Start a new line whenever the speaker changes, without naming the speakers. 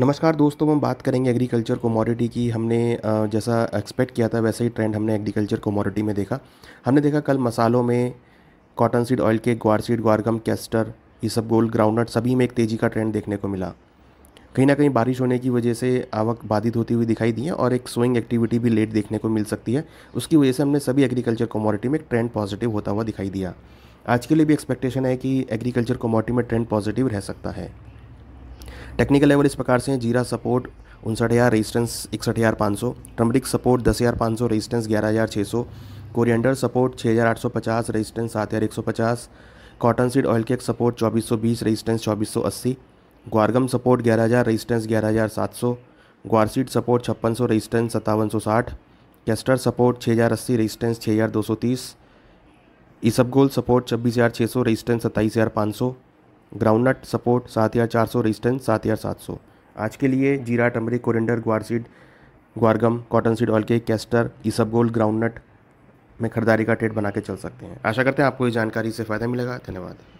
नमस्कार दोस्तों हम बात करेंगे एग्रीकल्चर कमोडिटी की हमने जैसा एक्सपेक्ट किया था वैसा ही ट्रेंड हमने एग्रीकल्चर कमोडिटी में देखा हमने देखा कल मसालों में कॉटन सीड ऑयल के ग्वार सीड ग्वारगम कैस्टर ये सब गोल्ड ग्राउंडनट सभी में एक तेज़ी का ट्रेंड देखने को मिला कहीं ना कहीं बारिश होने की वजह से आवक बाधित होती हुई दिखाई दी है और एक स्विंग एक्टिविटी भी लेट देखने को मिल सकती है उसकी वजह से हमने सभी एग्रीकल्चर कमोडिटी में एक ट्रेंड पॉजिटिव होता हुआ दिखाई दिया आज के लिए भी एक्सपेक्टेशन है कि एग्रीकल्चर कमोडिटी में ट्रेंड पॉजिटिव रह सकता है टेक्निकल लेवल इस प्रकार से हैं जीरा सपोर्ट उनसठ हज़ार रजिस्टेंस इकसठ हज़ार पाँच सौ ट्रम्बरिक सपोर्ट दस हज़ार पाँच सौ रजिस्टेंस ग्यारह हज़ार छः सौ कोरियंडर सपोर्ट छः हज़ार आठ सौ पचास रजिस्टेंस सात हज़ार एक सौ पचास cotton seed oil cake support चौबीस सौ बीस रजिस्टेंस चौबीस सौ अस्सी ग्वारगम सपोर्ट ग्यारह हज़ार रजिस्टेंस ग्यारह हज़ार सात सौ ग्वारसीड सपोर्ट छप्पन सौ रजिस्टेंस सत्तावन सौ साठ कैस्टर सपोर्ट छः हज़ार अस्सी रजिस्टेंस छः हज़ार दो सौ तीस इसबगोल सपोर्ट छब्बीस हज़ार छः सौ रजिस्टेंस सत्ताईस हज़ार पाँच सौ ग्राउंड नट सपोर्ट सात हज़ार चार सौ रजिस्टेंस सात हज़ार सात सौ आज के लिए जीरा turmeric coriander guar seed guar gum cotton seed ऑल के कैस्टर इसबगोल ग्राउंड नट में खरीदारी का ट्रेड बना के चल सकते हैं आशा करते हैं आपको इस जानकारी से फ़ायदा मिलेगा धन्यवाद